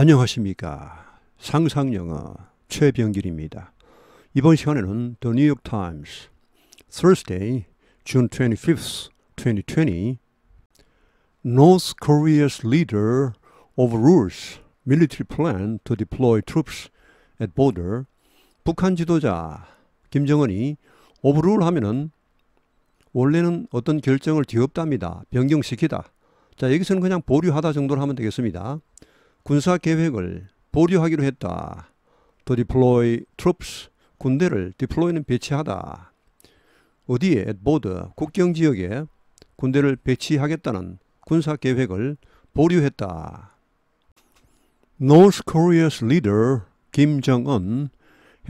안녕하십니까. 상상영어 최병길입니다. 이번 시간에는 The New York Times, Thursday, June 25th, 2020 North Korea's leader overrules military plan to deploy troops at border 북한 지도자 김정은이 overrule 하면은 원래는 어떤 결정을 뒤엎답니다. 변경시키다. 자 여기서는 그냥 보류하다 정도로 하면 되겠습니다. 군사 계획을 보류하기로 했다. To deploy troops 군대를 deploy는 배치하다. 어디에 at border 국경 지역에 군대를 배치하겠다는 군사 계획을 보류했다. North Korea's leader Kim Jong-un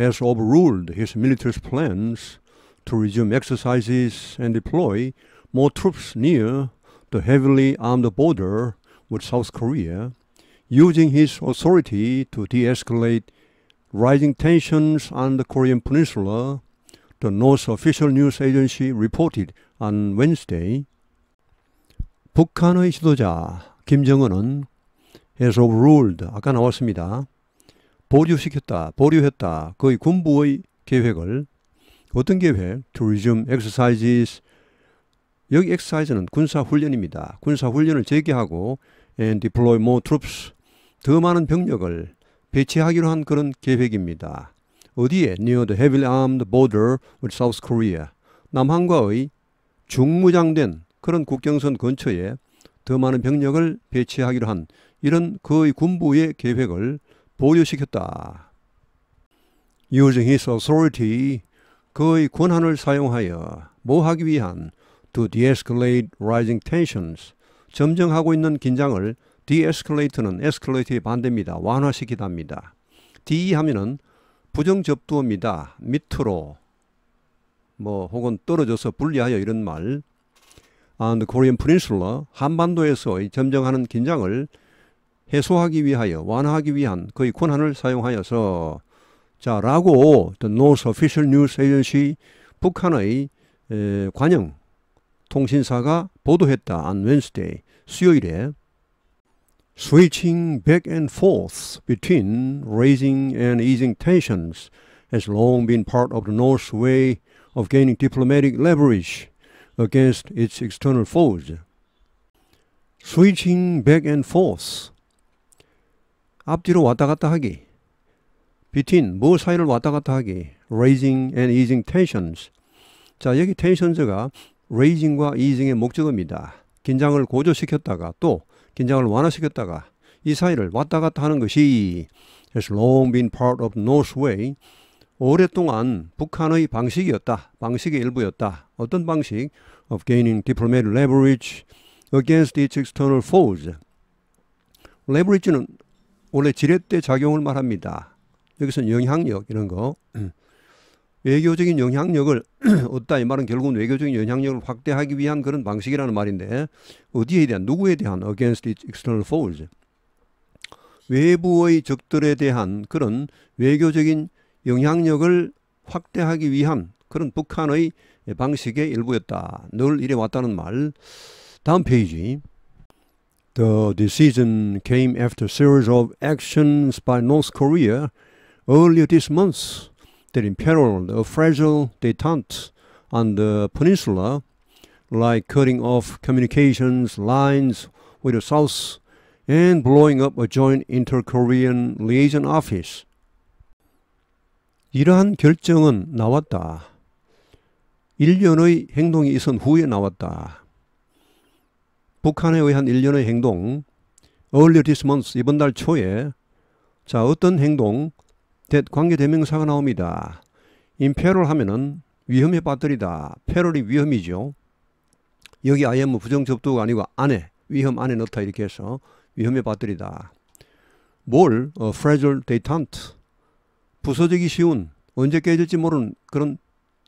has overruled his military's plans to resume exercises and deploy more troops near the heavily armed border with South Korea using his authority to de-escalate rising tensions on the Korean Peninsula, the North official news agency reported on Wednesday. 북한의 지도자 김정은은 has overruled, 아까 나왔습니다. 보류시켰다, 보류했다, 그의 군부의 계획을 어떤 계획? To resume exercises. 여기 exercise는 군사훈련입니다. 군사훈련을 재개하고 and deploy more troops 더 많은 병력을 배치하기로 한 그런 계획입니다. 어디에? Near the heavily armed border with South Korea. 남한과의 중무장된 그런 국경선 근처에 더 많은 병력을 배치하기로 한 이런 그의 군부의 계획을 보류시켰다. Using his authority, 그의 권한을 사용하여 뭐하기 위한 to de-escalate rising tensions, 점정하고 있는 긴장을 디에스컬레이트는 에스컬레이트의 반대입니다. 완화시키다입니다. 디 하면은 부정접두어입니다. 밑으로 뭐 혹은 떨어져서 분리하여 이런 말. And Korean Peninsula 한반도에서 점정하는 긴장을 해소하기 위하여 완화하기 위한 그의 권한을 사용하여서 자 라고 The North Official News Agency 북한의 에, 관영 통신사가 보도했다. 안 웬스데이 수요일에 switching back and forth between raising and easing tensions has long been part of the North's way of gaining diplomatic leverage against its external foes. Switching back and forth. 앞뒤로 왔다 갔다 하기. between 뭐 사이를 왔다 갔다 하기. raising and easing tensions. 자, 여기 텐션즈가 raising과 easing의 목적입니다. 긴장을 고조시켰다가 또 긴장을 완화시켰다가 이 사이를 왔다 갔다 하는 것이 has long been part of North Way. 오랫동안 북한의 방식이었다. 방식의 일부였다. 어떤 방식? of gaining diplomatic leverage against its external foes. leverage는 원래 지렛대 작용을 말합니다. 여기서는 영향력 이런 거. 음. 외교적인 영향력을 얻다 이 말은 결국은 외교적인 영향력을 확대하기 위한 그런 방식이라는 말인데 어디에 대한 누구에 대한 against its external foes 외부의 적들에 대한 그런 외교적인 영향력을 확대하기 위한 그런 북한의 방식의 일부였다. 늘 이래 왔다는 말. 다음 페이지. The decision came after series of actions by North Korea earlier this month that imperiled a fragile detente on the peninsula, like cutting off communications lines with the South and blowing up a joint inter-Korean liaison office. 이러한 결정은 나왔다. 1년의 행동이 있은 후에 나왔다. 북한에 의한 1년의 행동, earlier this month, 이번 달 초에 자 어떤 행동, 관계 대명사가 나옵니다. 임페롤 하면은 위험에 빠뜨리다. 페롤이 위험이죠. 여기 IM은 뭐 부정접두가 아니고 안에 위험 안에 넣다 이렇게 해서 위험에 빠뜨리다. 뭘 어, fragile detant 부서지기 쉬운 언제 깨질지 모르는 그런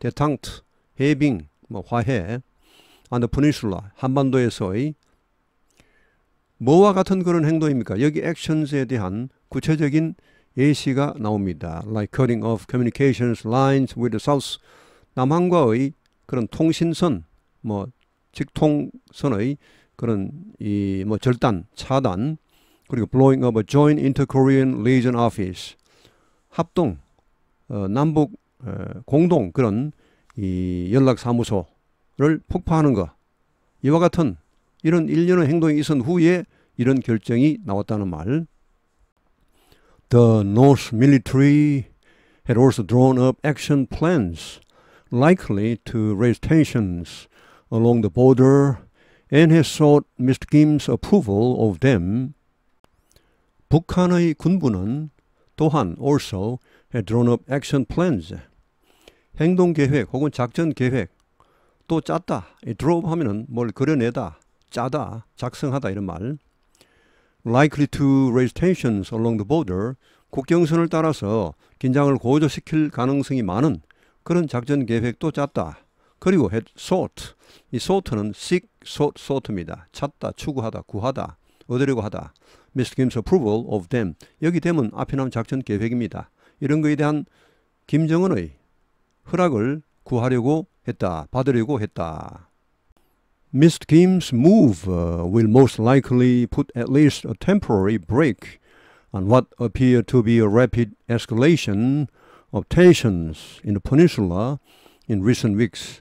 detant 해빙 뭐 화해 안더 프니슐라 한반도에서의 뭐와 같은 그런 행동입니까? 여기 액션스에 대한 구체적인 예시가 나옵니다. Like cutting off communications lines with the South. 남한과의 그런 통신선, 뭐 직통선의 그런 이 뭐 절단, 차단, 그리고 blowing up a joint inter-Korean liaison office. 합동, 어, 남북 어, 공동 그런 이 연락사무소를 폭파하는 것. 이와 같은 이런 일련의 행동이 있은 후에 이런 결정이 나왔다는 말. The North military had also drawn up action plans likely to raise tensions along the border and had sought Mr. Kim's approval of them. 북한의 군부는 또한 also had drawn up action plans. 행동 계획 혹은 작전 계획 또 짰다. draw 하면뭘 그려내다, 짜다, 작성하다 이런 말. likely to raise tensions along the border, 국경선을 따라서 긴장을 고조시킬 가능성이 많은 그런 작전 계획도 짰다. 그리고 had sought. 이 sought는 seek, sought, sought입니다. 찾다, 추구하다, 구하다, 얻으려고 하다. Mr. Kim's approval of them. 여기 되면 아피남 작전 계획입니다. 이런 것에 대한 김정은의 허락을 구하려고 했다. 받으려고 했다. Mr. Kim's move uh, will most likely put at least a temporary break on what appeared to be a rapid escalation of tensions in the peninsula in recent weeks.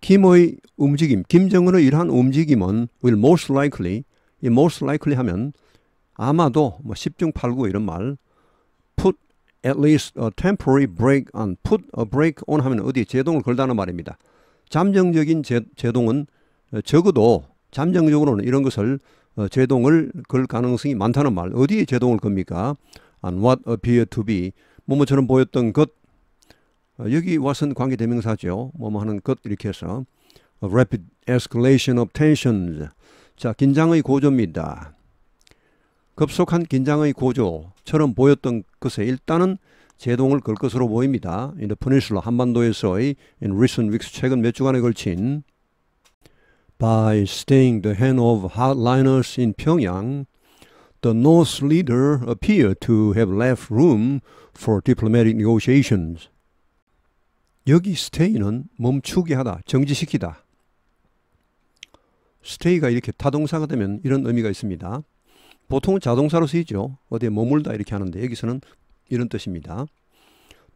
김의 움직임, 김정은의 이러한 움직임은 will most likely, 이 most likely 하면 아마도 뭐 10중 8구 이런 말 put at least a temporary break on, put a break on 하면 어디 제동을 걸다는 말입니다. 잠정적인 제, 제동은 어, 적어도 잠정적으로는 이런 것을 어, 제동을 걸 가능성이 많다는 말. 어디에 제동을 겁니까? a n what appear to be 뭐뭐처럼 보였던 것 어, 여기 왓슨 관계 대명사죠. 뭐뭐 하는 것 이렇게 해서 A rapid escalation of tensions 자 긴장의 고조입니다. 급속한 긴장의 고조처럼 보였던 것에 일단은 제동을 걸 것으로 보입니다. In the peninsula 한반도에서의 in recent weeks 최근 몇 주간에 걸친 by staying the hand of hardliners in Pyongyang, the North leader appeared to have left room for diplomatic negotiations. 여기 stay는 멈추게 하다, 정지시키다. stay가 이렇게 타동사가 되면 이런 의미가 있습니다. 보통 자동사로 쓰이죠. 어디에 머물다 이렇게 하는데 여기서는 이런 뜻입니다.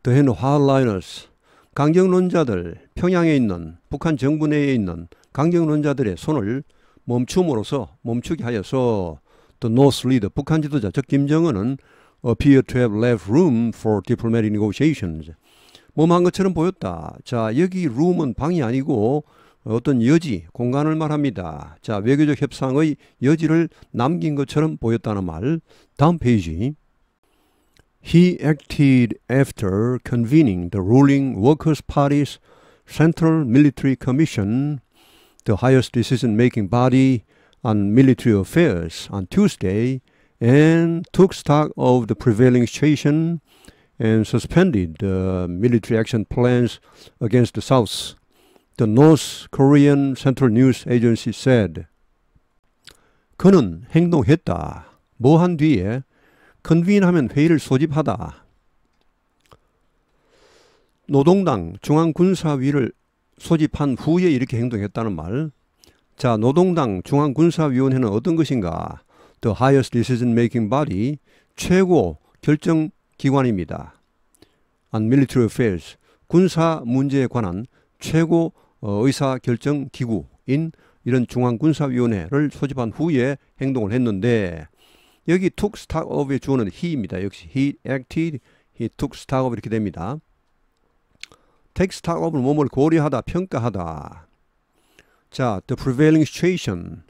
더헨 화라이너스 강경론자들 평양에 있는 북한 정부 내에 있는 강경론자들의 손을 멈춤으로써 멈추게 하여서 the North leader 북한 지도자 즉 김정은은 appear to have left room for diplomatic negotiations 멈한 것처럼 보였다. 자 여기 room은 방이 아니고 어떤 여지 공간을 말합니다. 자 외교적 협상의 여지를 남긴 것처럼 보였다는 말 다음 페이지 He acted after convening the ruling Workers' Party's Central Military Commission, the highest decision making body on military affairs, on Tuesday and took stock of the prevailing situation and suspended the military action plans against the South, the North Korean Central News Agency said. 그는 행동했다. 뭐 뒤에 컨빈하면 회의를 소집하다. 노동당 중앙군사위를 소집한 후에 이렇게 행동했다는 말. 자, 노동당 중앙군사위원회는 어떤 것인가? The highest decision making body, 최고 결정 기관입니다. on military affairs, 군사 문제에 관한 최고 어, 의사 결정 기구인 이런 중앙군사위원회를 소집한 후에 행동을 했는데 여기 took stock of의 주어는 he입니다. 역시 he acted, he took stock of 이렇게 됩니다. take stock of는 몸을 고려하다, 평가하다. 자, the prevailing situation.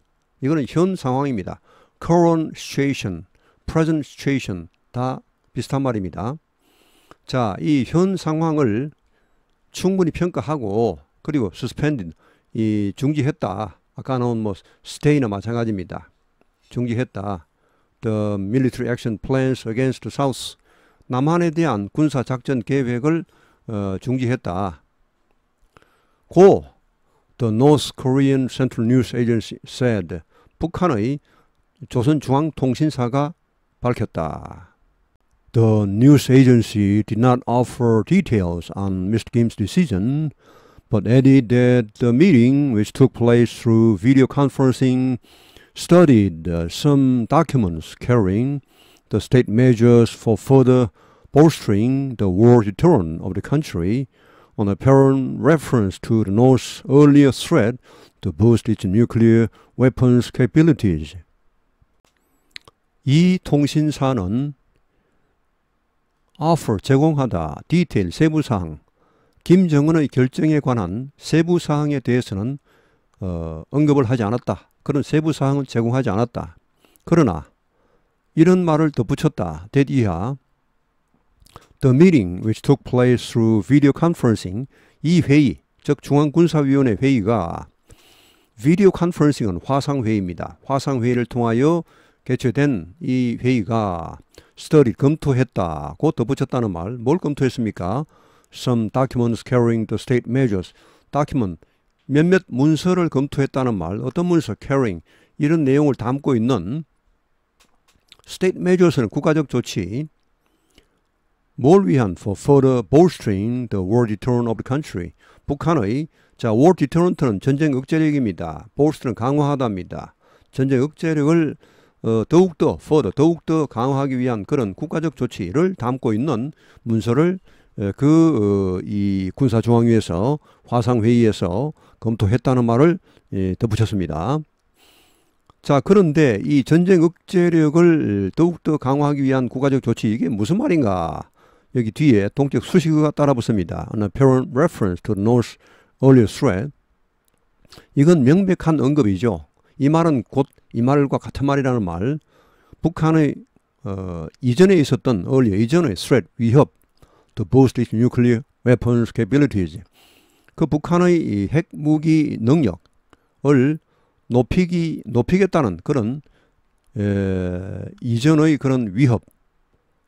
이거는 현 상황입니다. current situation, present situation 다 비슷한 말입니다. 자, 이 현 상황을 충분히 평가하고 그리고 suspended 이 중지했다. 아까 나온 뭐 stay나 마찬가지입니다. 중지했다. the military action plans against the South. 남한에 대한 군사 작전 계획을 어, 중지했다. 고 the North Korean Central News Agency said 북한의 조선중앙통신사가 밝혔다. The news agency did not offer details on Mr. Kim's decision, but added that the meeting, which took place through video conferencing, studied some documents carrying the state measures for further bolstering the war deterrent of the country on apparent reference to the North's earlier threat to boost its nuclear weapons capabilities. 이 통신사는 offer 제공하다 디테일 세부사항 김정은의 결정에 관한 세부사항에 대해서는 어, 언급을 하지 않았다. 그런 세부 사항을 제공하지 않았다. 그러나 이런 말을 덧붙였다. that 이하 The meeting which took place through video conferencing 이 회의 즉 중앙군사위원회 회의가 비디오 컨퍼런싱은 화상회의입니다. 화상회의를 통하여 개최된 이 회의가 스터디 검토했다고 덧붙였다는 말. 뭘 검토했습니까? Some documents carrying the state measures. document 몇몇 문서를 검토했다는 말, 어떤 문서, caring 이런 내용을 담고 있는 state measures는 국가적 조치, 뭘 위한 for further bolstering the war deterrent of the country 북한의 자 war deterrent는 전쟁 억제력입니다. bolster는 강화하다입니다. 전쟁 억제력을 어, 더욱더 further 더욱더 강화하기 위한 그런 국가적 조치를 담고 있는 문서를 그이 어, 군사중앙위에서 화상회의에서 검토했다는 말을 예, 덧붙였습니다. 자, 그런데 이 전쟁 억제력을 예, 더욱더 강화하기 위한 국가적 조치 이게 무슨 말인가? 여기 뒤에 동적 수식어가 따라붙습니다. On a parent reference to n o r t h earlier threat. 이건 명백한 언급이죠. 이 말은 곧 이 말과 같은 말이라는 말. 북한의 어, 이전에 있었던 earlier 이전의 threat 위협 to boost its nuclear weapons capabilities. 그 북한의 핵무기 능력을 높이기 높이겠다는 그런 에, 이전의 그런 위협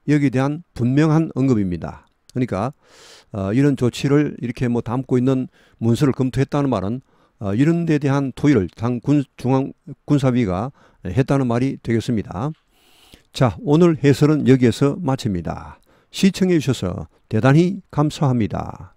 여기에 대한 분명한 언급입니다. 그러니까 어, 이런 조치를 이렇게 뭐 담고 있는 문서를 검토했다는 말은 어, 이런 데 대한 토의를 당 군, 중앙 군사위가 했다는 말이 되겠습니다. 자 오늘 해설은 여기에서 마칩니다. 시청해 주셔서 대단히 감사합니다.